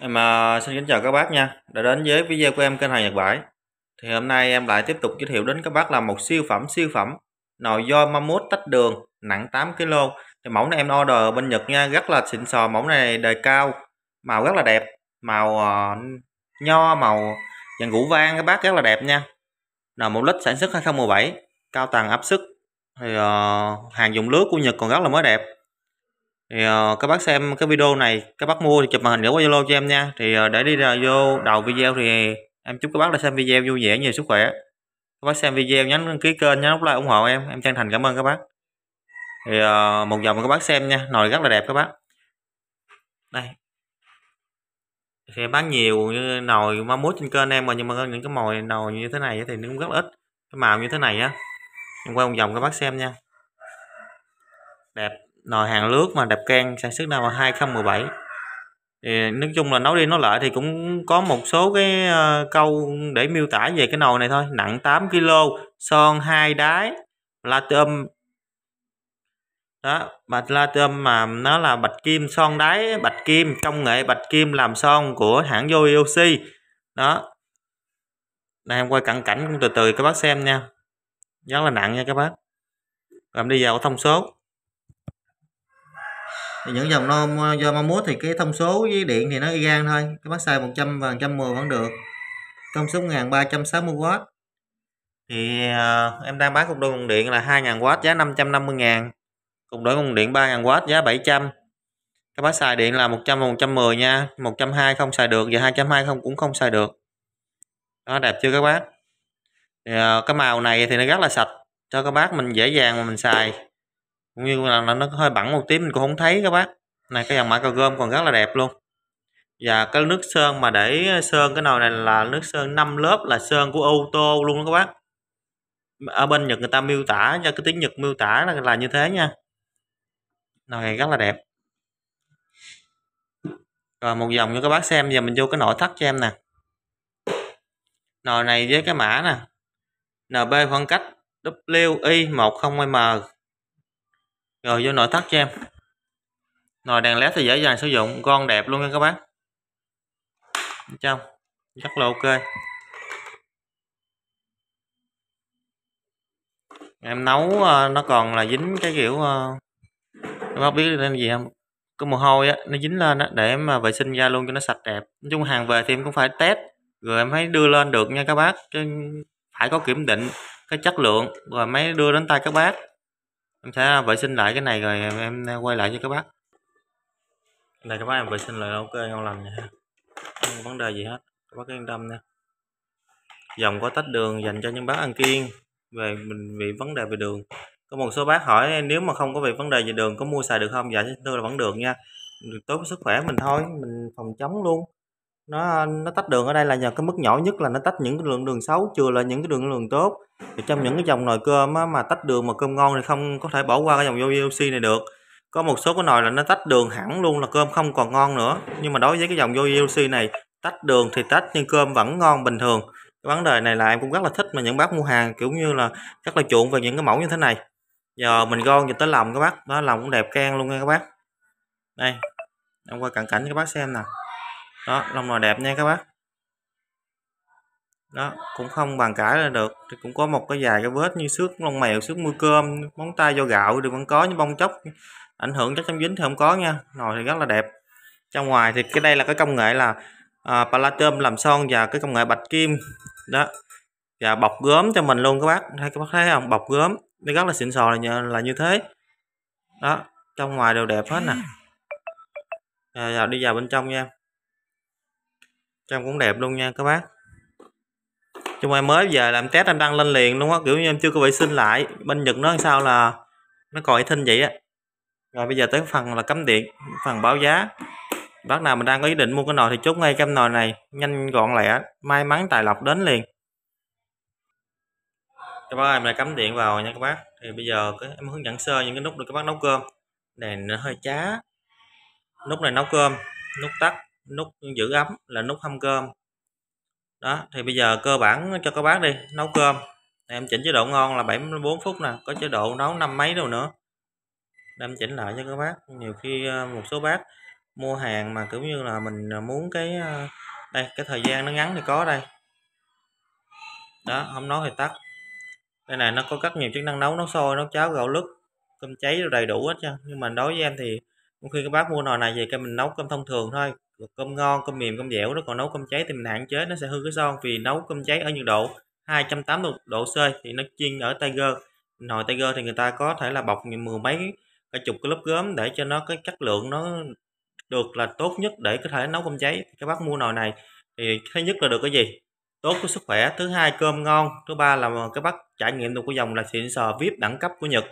Em à, xin kính chào các bác nha đã đến với video của em kênh hàng Nhật Bãi thì hôm nay em lại tiếp tục giới thiệu đến các bác là một siêu phẩm siêu phẩm nồi do mammut tách đường nặng 8kg thì mẫu này em order bên Nhật nha rất là xịn sò mẫu này đời cao màu rất là đẹp màu uh, nho màu vàng củ vang các bác rất là đẹp nha nồi một lít sản xuất 2017 cao tầng áp sức thì uh, hàng dùng lứa của Nhật còn rất là mới đẹp thì ờ, các bác xem cái video này các bác mua thì chụp màn hình gửi qua zalo cho em nha thì ờ, để đi ra vô đầu video thì em chúc các bác đã xem video vui vẻ nhiều sức khỏe các bác xem video nhấn đăng ký kênh nhấn nút like ủng hộ em em chân thành cảm ơn các bác thì uh, một dòng các bác xem nha nồi rất là đẹp các bác đây thì em bán nhiều như nồi má mốt trên kênh em mà nhưng mà những cái mồi nồi như thế này thì nó cũng rất ít cái màu như thế này á em quay một vòng các bác xem nha đẹp nồi hàng lướt mà đập can sản xuất năm 2017 thì nói chung là nấu đi nấu lại thì cũng có một số cái ờ, câu để miêu tả về cái nồi này thôi nặng 8 kg son hai đáy platinum đó bạch platinum mà nó là bạch kim son đáy bạch kim công nghệ bạch kim làm son của hãng Yoyoshi đó đây em quay cận cảnh cũng từ từ các bác xem nha rất là nặng nha các bác làm đi vào thông số thì những dòng nôm ờ, do mong muốn thì cái thông số với điện thì nó y gan thôi cái bác xài 100 và 110 vẫn được công suất 1360W thì uh, em đang bán cục đôi nguồn điện là 2.000W giá 550.000 cục đổi nguồn điện 3.000W giá 700 các bác xài điện là 100 và 110 nha 120 không xài được và 220 không cũng không xài được đó đẹp chưa các bác thì, uh, cái màu này thì nó rất là sạch cho các bác mình dễ dàng mà mình xài cũng như là, nó hơi bẩn một tí mình cũng không thấy các bác này cái dòng mã cầu gom còn rất là đẹp luôn và cái nước sơn mà để sơn cái nồi này là nước sơn 5 lớp là sơn của ô tô luôn đó các bác ở bên Nhật người ta miêu tả cho cái tiếng Nhật miêu tả là, là như thế nha nồi này rất là đẹp rồi một dòng cho các bác xem giờ mình vô cái nội thất cho em nè nồi này với cái mã nè NB khoảng cách WI10M rồi vô nội thất cho em nồi đèn led thì dễ dàng sử dụng ngon đẹp luôn nha các bác trong rất là ok em nấu ờ, nó còn là dính cái kiểu ờ, em không biết nên gì không cái mồ hôi á nó dính lên á để em ờ, vệ sinh ra luôn cho nó sạch đẹp nói chung hàng về thì em cũng phải test rồi em mới đưa lên được nha các bác phải có kiểm định cái chất lượng rồi mới đưa đến tay các bác em sẽ vệ sinh lại cái này rồi em, quay lại cho các bác Đây các bác em vệ sinh lại ok ngon lành nha không có vấn đề gì hết các bác yên tâm nha dòng có tách đường dành cho những bác ăn kiêng về mình bị vấn đề về đường có một số bác hỏi nếu mà không có về vấn đề về đường có mua xài được không dạ thưa là vẫn được nha tốt sức khỏe mình thôi mình phòng chống luôn nó nó tách đường ở đây là nhờ cái mức nhỏ nhất là nó tách những cái lượng đường xấu chưa là những cái đường lượng tốt thì trong những cái dòng nồi cơm á, mà tách đường mà cơm ngon thì không có thể bỏ qua cái dòng VOC này được có một số cái nồi là nó tách đường hẳn luôn là cơm không còn ngon nữa nhưng mà đối với cái dòng VOC này tách đường thì tách nhưng cơm vẫn ngon bình thường cái vấn đề này là em cũng rất là thích mà những bác mua hàng kiểu như là rất là chuộng về những cái mẫu như thế này giờ mình gom về tới lòng các bác đó lòng cũng đẹp can luôn nha các bác đây em qua cận cảnh các bác xem nè đó lông nồi đẹp nha các bác đó cũng không bàn cãi là được thì cũng có một cái dài cái vết như xước lông mèo xước mua cơm móng tay do gạo thì vẫn có những bông chóc ảnh hưởng chắc chấm dính thì không có nha nồi thì rất là đẹp trong ngoài thì cái đây là cái công nghệ là à, palladium làm son và cái công nghệ bạch kim đó và bọc gốm cho mình luôn các bác thấy các bác thấy không bọc gốm nó rất là xịn sò là như, là như thế đó trong ngoài đều đẹp hết nè à, giờ đi vào bên trong nha trông cũng đẹp luôn nha các bác chung em mới về làm test em đăng lên liền luôn á kiểu như em chưa có vệ sinh lại bên nhật nó sao là nó còn thinh vậy á rồi bây giờ tới phần là cắm điện phần báo giá bác nào mà đang có ý định mua cái nồi thì chốt ngay cái nồi này nhanh gọn lẹ may mắn tài lộc đến liền các bác em đã cắm điện vào nha các bác thì bây giờ cái, em hướng dẫn sơ những cái nút được các bác nấu cơm đèn nó hơi chá nút này nấu cơm nút tắt nút giữ ấm là nút hâm cơm đó thì bây giờ cơ bản cho các bác đi nấu cơm em chỉnh chế độ ngon là 74 phút nè có chế độ nấu năm mấy đâu nữa em chỉnh lại cho các bác nhiều khi ờ, một số bác mua hàng mà kiểu như là mình ờ, muốn cái ờ, đây cái thời gian nó ngắn thì có đây đó không nấu thì tắt đây này nó có rất nhiều chức năng nấu nấu sôi nấu cháo gạo lứt cơm cháy đầy đủ hết trơn nhưng mà đối với em thì khi các bác mua nồi này về cái mình nấu cơm thông thường thôi cơm ngon cơm mềm cơm dẻo nó còn nấu cơm cháy thì mình hạn chế nó sẽ hư cái son vì nấu cơm cháy ở nhiệt độ 280 độ C thì nó chiên ở tiger nồi tiger thì người ta có thể là bọc mười mấy cả chục cái lớp gốm để cho nó cái chất lượng nó được là tốt nhất để có thể nấu cơm cháy các bác mua nồi này thì thứ nhất là được cái gì tốt cho sức khỏe thứ hai cơm ngon thứ ba là các bác trải nghiệm được cái dòng là xịn sò vip đẳng cấp của nhật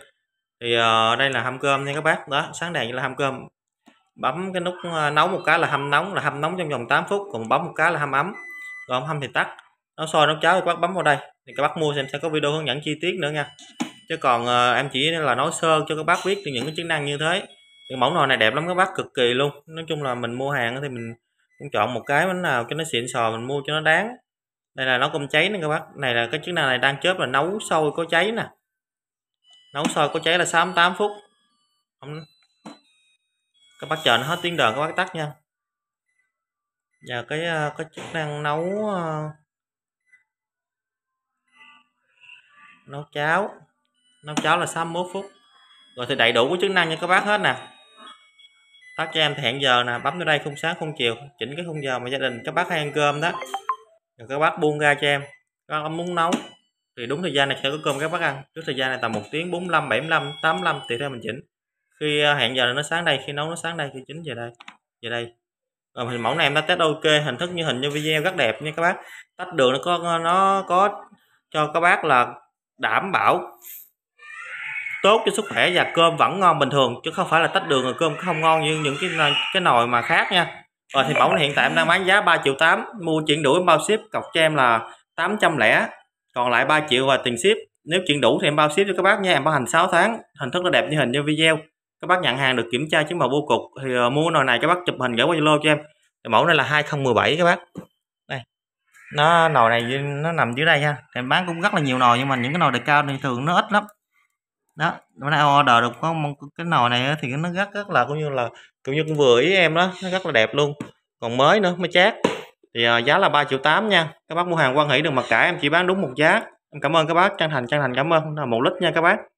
thì uh, đây là hâm cơm nha các bác đó sáng đèn là hâm cơm bấm cái nút ờ, nấu một cái là hâm nóng là hâm nóng trong vòng 8 phút còn bấm một cái là hâm ấm còn hâm thì tắt nó sôi nấu cháo thì các bác bấm vào đây thì các bác mua xem sẽ có video hướng dẫn chi tiết nữa nha chứ còn uh, em chỉ là nói sơ cho các bác biết những cái chức năng như thế cái mẫu nồi này đẹp lắm các bác cực kỳ luôn nói chung là mình mua hàng thì mình cũng chọn một cái bánh nào cho nó xịn sò mình mua cho nó đáng đây là nó không cháy nè các bác này là cái chức năng này đang chớp là nấu sôi có cháy nè nấu sôi có cháy là 68 phút không các bác chờ nó hết tiếng đờn các bác tắt nha và cái ờ, cái chức năng nấu ờ, nấu cháo nấu cháo là 61 phút rồi thì đầy đủ của chức năng nha các bác hết nè tắt cho em thì hẹn giờ nè bấm tới đây không sáng không chiều chỉnh cái khung giờ mà gia đình các bác hay ăn cơm đó rồi các bác buông ra cho em các bác muốn nấu thì đúng thời gian này sẽ có cơm các bác ăn trước thời gian này tầm một tiếng 45 75 85 tùy theo mình chỉnh khi ờ, hẹn giờ là nó sáng đây khi nấu nó sáng đây khi chín về đây về đây rồi ờ, hình mẫu này em đã test ok hình thức như hình như video rất đẹp nha các bác tách đường nó có ờ, nó có cho các bác là đảm bảo tốt cho sức khỏe và cơm vẫn ngon bình thường chứ không phải là tách đường rồi cơm không ngon như những cái cái nồi mà khác nha rồi thì mẫu này hiện tại em đang bán giá 3 triệu 8 mua chuyển đổi bao ship cọc cho em là 800 còn lại 3 triệu và tiền ship nếu chuyển đủ thì em bao ship cho các bác nha em bảo hành 6 tháng hình thức nó đẹp như hình như video các bác nhận hàng được kiểm tra chứng màu vô cục thì uh, mua nồi này các bác chụp hình gửi qua zalo cho em thì mẫu này là 2017 các bác đây nó nồi này nó nằm dưới đây nha em bán cũng rất là nhiều nồi nhưng mà những cái nồi đề cao thì thường nó ít lắm đó bữa nay order được có cái nồi này thì nó rất rất là cũng như là cũng như cũng vừa ý em đó nó rất là đẹp luôn còn mới nữa mới chát thì uh, giá là 3 triệu 8 nha các bác mua hàng quan hỷ được mặc cả em chỉ bán đúng một giá em cảm ơn các bác chân thành chân thành cảm ơn là một lít nha các bác